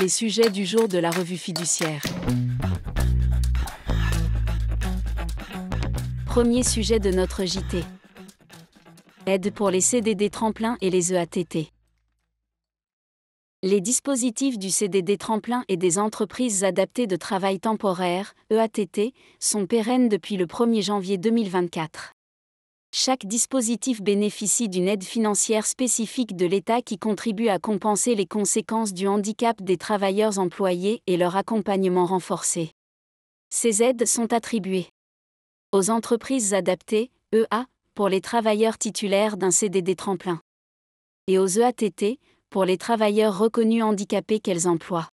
Les sujets du jour de la revue fiduciaire. Premier sujet de notre JT. Aide pour les CDD tremplin et les EATT. Les dispositifs du CDD tremplin et des entreprises adaptées de travail temporaire, EATT, sont pérennes depuis le 1er janvier 2024. Chaque dispositif bénéficie d'une aide financière spécifique de l'État qui contribue à compenser les conséquences du handicap des travailleurs employés et leur accompagnement renforcé. Ces aides sont attribuées aux entreprises adaptées, EA, pour les travailleurs titulaires d'un CDD tremplin, et aux EATT, pour les travailleurs reconnus handicapés qu'elles emploient.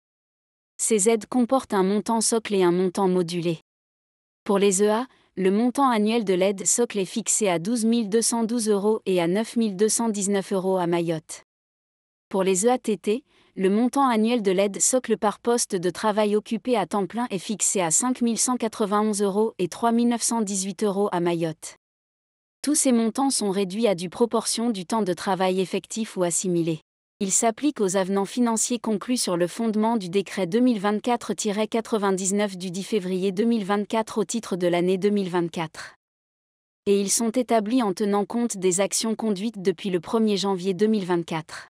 Ces aides comportent un montant socle et un montant modulé. Pour les EA, le montant annuel de l'aide socle est fixé à 12 212 euros et à 9 219 euros à Mayotte. Pour les EATT, le montant annuel de l'aide socle par poste de travail occupé à temps plein est fixé à 5 191 euros et 3 918 euros à Mayotte. Tous ces montants sont réduits à du proportion du temps de travail effectif ou assimilé. Ils s'applique aux avenants financiers conclus sur le fondement du décret 2024-99 du 10 février 2024 au titre de l'année 2024. Et ils sont établis en tenant compte des actions conduites depuis le 1er janvier 2024.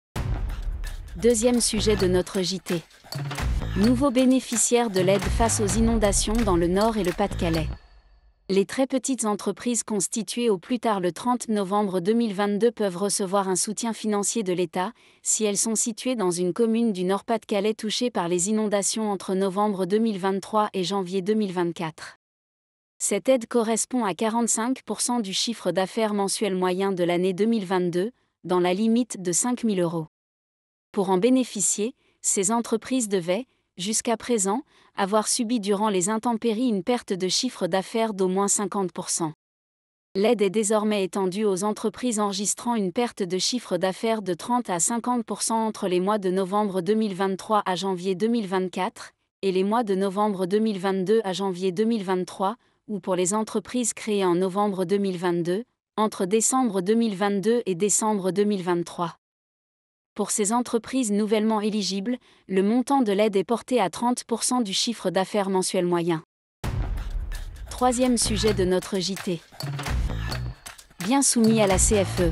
Deuxième sujet de notre JT. Nouveaux bénéficiaires de l'aide face aux inondations dans le Nord et le Pas-de-Calais les très petites entreprises constituées au plus tard le 30 novembre 2022 peuvent recevoir un soutien financier de l'État si elles sont situées dans une commune du Nord-Pas-de-Calais touchée par les inondations entre novembre 2023 et janvier 2024. Cette aide correspond à 45% du chiffre d'affaires mensuel moyen de l'année 2022, dans la limite de 5 000 euros. Pour en bénéficier, ces entreprises devaient, jusqu'à présent, avoir subi durant les intempéries une perte de chiffre d'affaires d'au moins 50%. L'aide est désormais étendue aux entreprises enregistrant une perte de chiffre d'affaires de 30 à 50% entre les mois de novembre 2023 à janvier 2024 et les mois de novembre 2022 à janvier 2023, ou pour les entreprises créées en novembre 2022, entre décembre 2022 et décembre 2023. Pour ces entreprises nouvellement éligibles, le montant de l'aide est porté à 30% du chiffre d'affaires mensuel moyen. Troisième sujet de notre JT. Bien soumis à la CFE.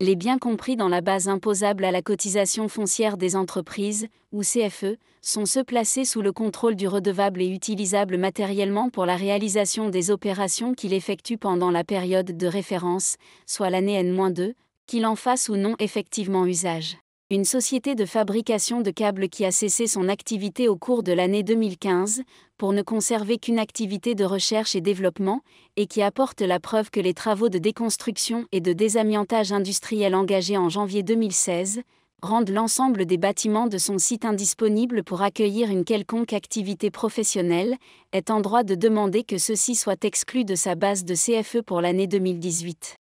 Les biens compris dans la base imposable à la cotisation foncière des entreprises, ou CFE, sont ceux placés sous le contrôle du redevable et utilisables matériellement pour la réalisation des opérations qu'il effectue pendant la période de référence, soit l'année N-2, qu'il en fasse ou non effectivement usage. Une société de fabrication de câbles qui a cessé son activité au cours de l'année 2015, pour ne conserver qu'une activité de recherche et développement, et qui apporte la preuve que les travaux de déconstruction et de désamiantage industriel engagés en janvier 2016 rendent l'ensemble des bâtiments de son site indisponible pour accueillir une quelconque activité professionnelle, est en droit de demander que ceci soit exclu de sa base de CFE pour l'année 2018.